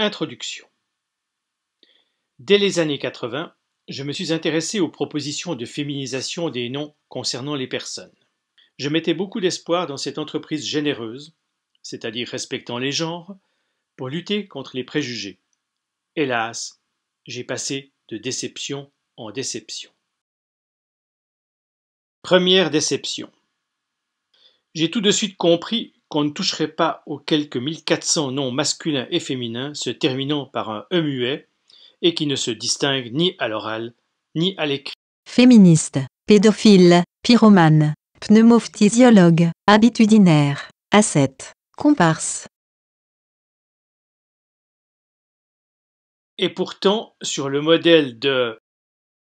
Introduction Dès les années 80, je me suis intéressé aux propositions de féminisation des noms concernant les personnes. Je mettais beaucoup d'espoir dans cette entreprise généreuse, c'est-à-dire respectant les genres, pour lutter contre les préjugés. Hélas, j'ai passé de déception en déception. Première déception. J'ai tout de suite compris qu'on ne toucherait pas aux quelques 1400 noms masculins et féminins se terminant par un E muet et qui ne se distinguent ni à l'oral ni à l'écrit. Féministe, pédophile, pyromane, pneumophthysiologue, habitudinaire, ascète, comparse. Et pourtant, sur le modèle de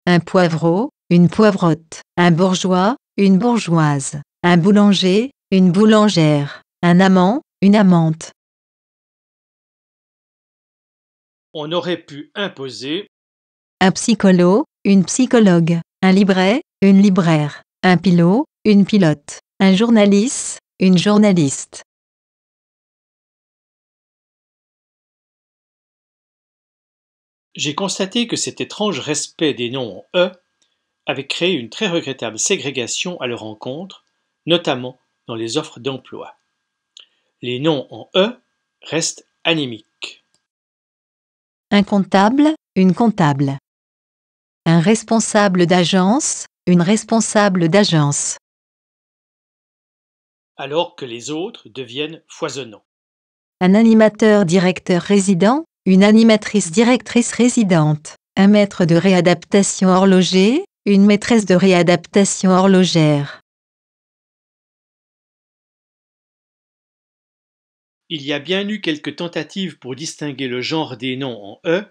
un poivreau, une poivrotte, un bourgeois, une bourgeoise, un boulanger, une boulangère, un amant, une amante. On aurait pu imposer un psychologue, une psychologue, un libraire, une libraire, un pilote, une pilote, un journaliste, une journaliste. J'ai constaté que cet étrange respect des noms en E avait créé une très regrettable ségrégation à leur encontre, notamment dans les offres d'emploi. Les noms en E restent anémiques. Un comptable, une comptable. Un responsable d'agence, une responsable d'agence. Alors que les autres deviennent foisonnants. Un animateur directeur résident, une animatrice directrice résidente, un maître de réadaptation horloger, une maîtresse de réadaptation horlogère. Il y a bien eu quelques tentatives pour distinguer le genre des noms en E,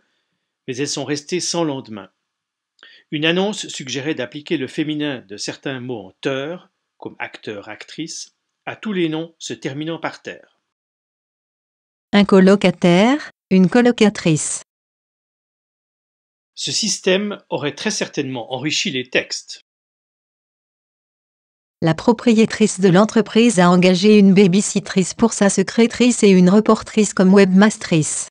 mais elles sont restées sans lendemain. Une annonce suggérait d'appliquer le féminin de certains mots en teur, comme acteur, actrice, à tous les noms se terminant par terre. Un colocataire, une colocatrice. Ce système aurait très certainement enrichi les textes la propriétrice de l'entreprise a engagé une baby babysitrice pour sa secrétrice et une reportrice comme webmastrice.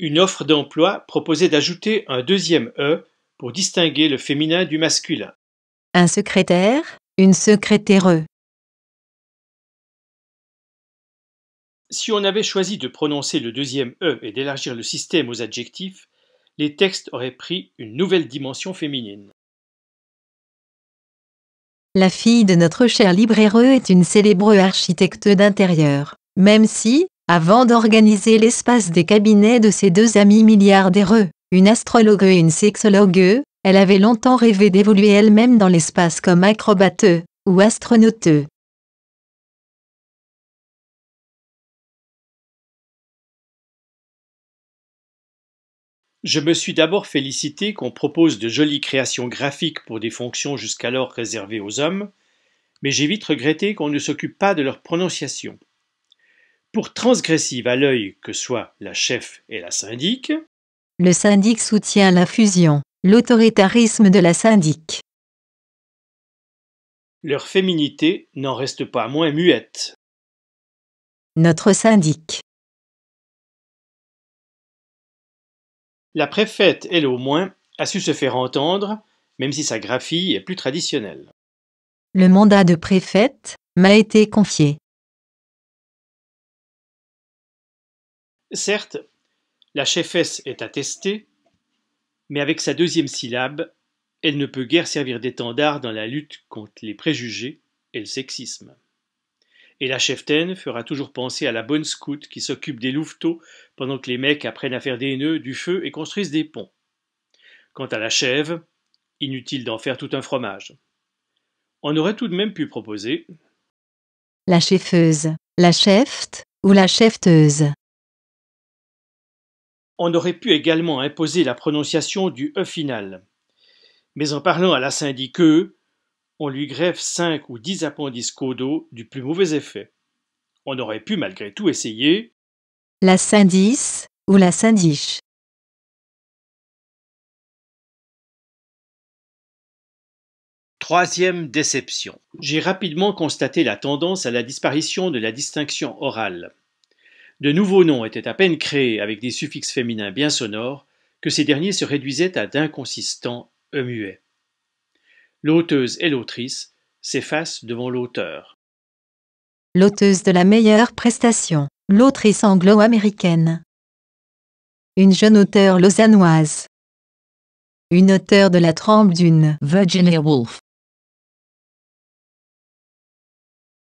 Une offre d'emploi proposait d'ajouter un deuxième E pour distinguer le féminin du masculin. Un secrétaire, une secrétaire. Si on avait choisi de prononcer le deuxième E et d'élargir le système aux adjectifs, les textes auraient pris une nouvelle dimension féminine. La fille de notre cher libraire est une célèbre architecte d'intérieur, même si, avant d'organiser l'espace des cabinets de ses deux amis milliardaires, une astrologue et une sexologue, elle avait longtemps rêvé d'évoluer elle-même dans l'espace comme acrobate ou astronaute. Je me suis d'abord félicité qu'on propose de jolies créations graphiques pour des fonctions jusqu'alors réservées aux hommes, mais j'ai vite regretté qu'on ne s'occupe pas de leur prononciation. Pour transgressive à l'œil que soient la chef et la syndic, le syndic soutient la fusion, l'autoritarisme de la syndic. Leur féminité n'en reste pas moins muette. Notre syndic La préfète, elle au moins, a su se faire entendre, même si sa graphie est plus traditionnelle. Le mandat de préfète m'a été confié. Certes, la chefesse est attestée, mais avec sa deuxième syllabe, elle ne peut guère servir d'étendard dans la lutte contre les préjugés et le sexisme et la cheftaine fera toujours penser à la bonne scout qui s'occupe des louveteaux pendant que les mecs apprennent à faire des nœuds, du feu et construisent des ponts. Quant à la chèvre, inutile d'en faire tout un fromage. On aurait tout de même pu proposer la cheffeuse, la chefte ou la chefteuse. On aurait pu également imposer la prononciation du E final. Mais en parlant à la e », on lui greffe cinq ou dix appendices caudaux du plus mauvais effet. On aurait pu malgré tout essayer la syndice ou la syndiche. Troisième déception. J'ai rapidement constaté la tendance à la disparition de la distinction orale. De nouveaux noms étaient à peine créés avec des suffixes féminins bien sonores que ces derniers se réduisaient à d'inconsistants e muets l'auteuse et l'autrice s'effacent devant l'auteur. L'auteuse de la meilleure prestation, l'autrice anglo-américaine. Une jeune auteure lausannoise. Une auteure de la trempe d'une Virginia Woolf.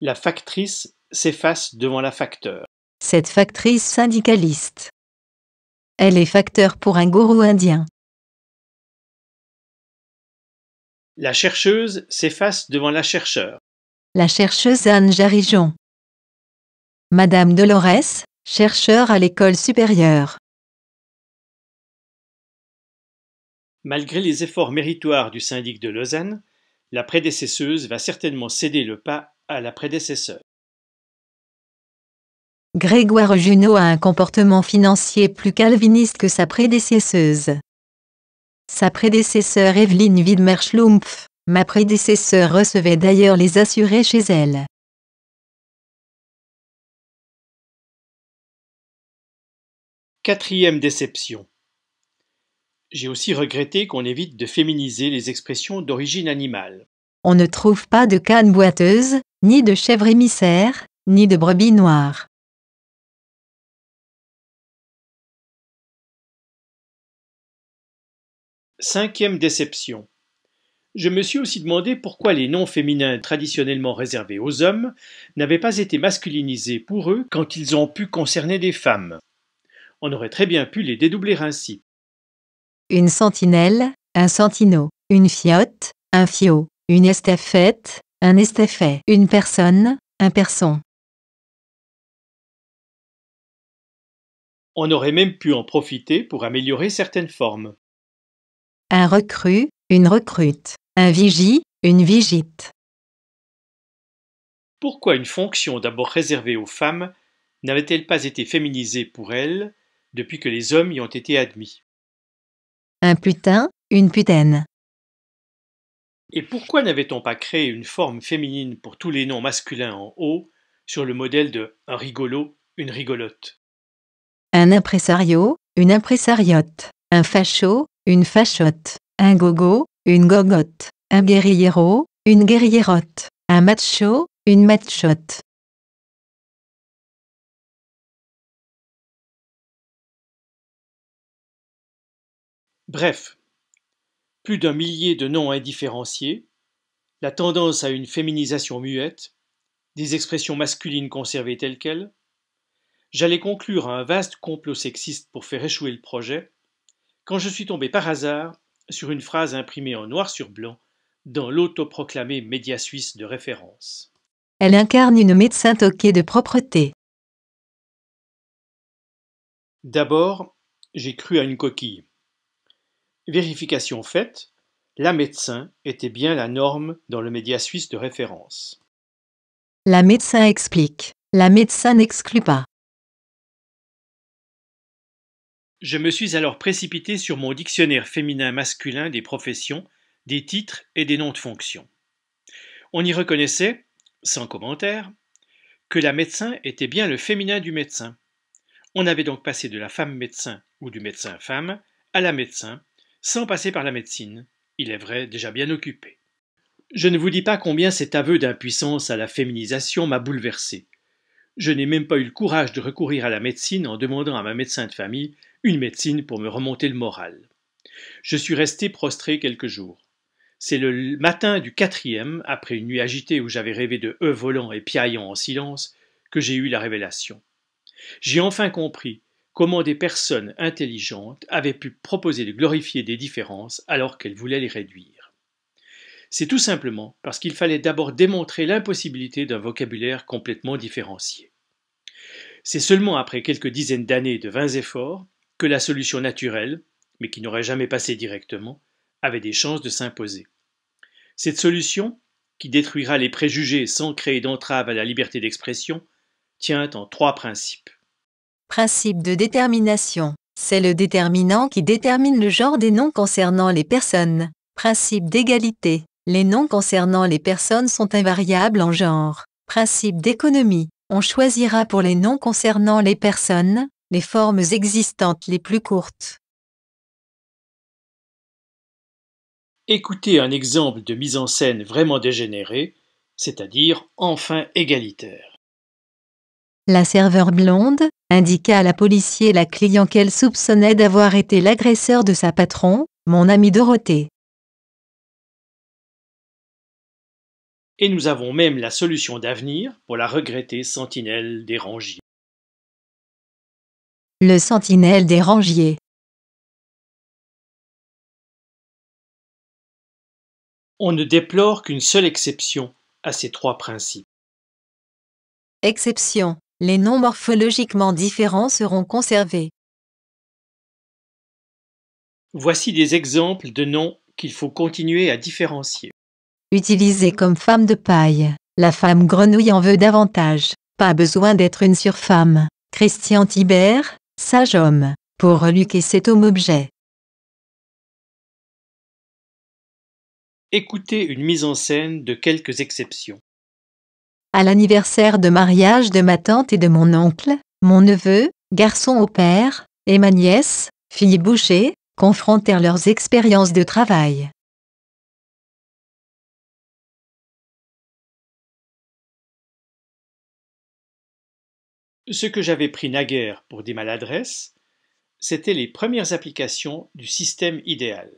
La factrice s'efface devant la facteur. Cette factrice syndicaliste. Elle est facteur pour un gourou indien. La chercheuse s'efface devant la chercheure. La chercheuse Anne Jarigeon. Madame Dolores, chercheur à l'école supérieure. Malgré les efforts méritoires du syndic de Lausanne, la prédécesseuse va certainement céder le pas à la prédécesseur. Grégoire Junot a un comportement financier plus calviniste que sa prédécesseuse. Sa prédécesseur Evelyne Widmer-Schlumpf, ma prédécesseur recevait d'ailleurs les assurés chez elle. Quatrième déception. J'ai aussi regretté qu'on évite de féminiser les expressions d'origine animale. On ne trouve pas de canne boiteuse, ni de chèvre émissaire, ni de brebis noire. Cinquième déception. Je me suis aussi demandé pourquoi les noms féminins traditionnellement réservés aux hommes n'avaient pas été masculinisés pour eux quand ils ont pu concerner des femmes. On aurait très bien pu les dédoubler ainsi. Une sentinelle, un sentineau, une fiotte, un fiot, une estafette, un estafet, une personne, un person. On aurait même pu en profiter pour améliorer certaines formes un recrue, une recrute, un vigie, une vigite. Pourquoi une fonction d'abord réservée aux femmes n'avait-elle pas été féminisée pour elles depuis que les hommes y ont été admis Un putain, une putaine. Et pourquoi n'avait-on pas créé une forme féminine pour tous les noms masculins en haut sur le modèle de un rigolo, une rigolote Un impresario, une impresariote un facho, une fachotte, un gogo, une gogotte, un guerriero, une guerrierotte, un macho, une machotte. Bref, plus d'un millier de noms indifférenciés, la tendance à une féminisation muette, des expressions masculines conservées telles quelles, j'allais conclure à un vaste complot sexiste pour faire échouer le projet, quand je suis tombé par hasard sur une phrase imprimée en noir sur blanc dans l'autoproclamé média suisse de référence. Elle incarne une médecin toquée de propreté. D'abord, j'ai cru à une coquille. Vérification faite, la médecin était bien la norme dans le média suisse de référence. La médecin explique. La médecin n'exclut pas. Je me suis alors précipité sur mon dictionnaire féminin-masculin des professions, des titres et des noms de fonctions. On y reconnaissait, sans commentaire, que la médecin était bien le féminin du médecin. On avait donc passé de la femme médecin ou du médecin femme à la médecin, sans passer par la médecine, il est vrai déjà bien occupé. Je ne vous dis pas combien cet aveu d'impuissance à la féminisation m'a bouleversé. Je n'ai même pas eu le courage de recourir à la médecine en demandant à ma médecin de famille une médecine pour me remonter le moral. Je suis resté prostré quelques jours. C'est le matin du quatrième, après une nuit agitée où j'avais rêvé de eux volants et piaillant en silence, que j'ai eu la révélation. J'ai enfin compris comment des personnes intelligentes avaient pu proposer de glorifier des différences alors qu'elles voulaient les réduire. C'est tout simplement parce qu'il fallait d'abord démontrer l'impossibilité d'un vocabulaire complètement différencié. C'est seulement après quelques dizaines d'années de vains efforts que la solution naturelle, mais qui n'aurait jamais passé directement, avait des chances de s'imposer. Cette solution, qui détruira les préjugés sans créer d'entrave à la liberté d'expression, tient en trois principes. Principe de détermination. C'est le déterminant qui détermine le genre des noms concernant les personnes. Principe d'égalité. Les noms concernant les personnes sont invariables en genre. Principe d'économie. On choisira pour les noms concernant les personnes les formes existantes les plus courtes. Écoutez un exemple de mise en scène vraiment dégénérée, c'est-à-dire enfin égalitaire. La serveur blonde indiqua à la policier la client qu'elle soupçonnait d'avoir été l'agresseur de sa patron, mon amie Dorothée. Et nous avons même la solution d'avenir pour la regrettée sentinelle dérangée. Le sentinelle des rangiers. On ne déplore qu'une seule exception à ces trois principes. Exception. Les noms morphologiquement différents seront conservés. Voici des exemples de noms qu'il faut continuer à différencier. Utilisée comme femme de paille, la femme grenouille en veut davantage. Pas besoin d'être une surfemme. Christian Thibert, Sage homme, pour reluquer cet homme objet. Écoutez une mise en scène de quelques exceptions. À l'anniversaire de mariage de ma tante et de mon oncle, mon neveu, garçon au père, et ma nièce, fille boucher, confrontèrent leurs expériences de travail. Ce que j'avais pris naguère pour des maladresses, c'étaient les premières applications du système idéal.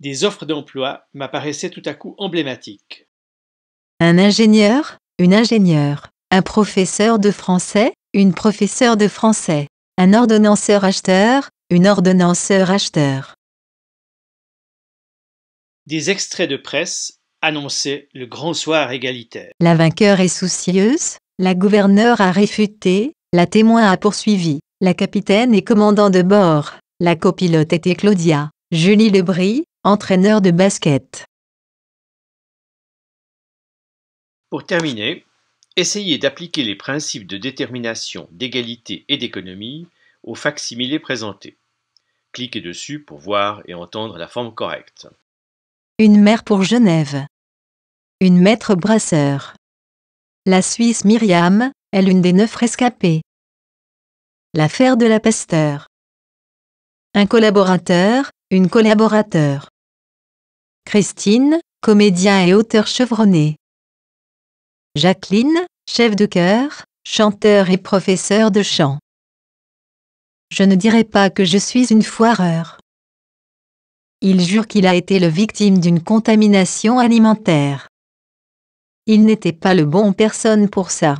Des offres d'emploi m'apparaissaient tout à coup emblématiques. Un ingénieur, une ingénieure, un professeur de français, une professeure de français, un ordonnanceur acheteur, une ordonnanceur acheteur. Des extraits de presse annonçaient le grand soir égalitaire. La vainqueur est soucieuse, la gouverneure a réfuté, la témoin a poursuivi, la capitaine et commandant de bord, la copilote était Claudia, Julie Lebris, entraîneur de basket. Pour terminer, essayez d'appliquer les principes de détermination, d'égalité et d'économie aux facsimilés présentés. Cliquez dessus pour voir et entendre la forme correcte. Une mère pour Genève. Une maître brasseur. La Suisse Myriam est l'une des neuf rescapées. L'affaire de la Pasteur. Un collaborateur, une collaborateur. Christine, comédien et auteur chevronné. Jacqueline, chef de chœur, chanteur et professeur de chant. Je ne dirai pas que je suis une foireur. Il jure qu'il a été le victime d'une contamination alimentaire. Il n'était pas le bon personne pour ça.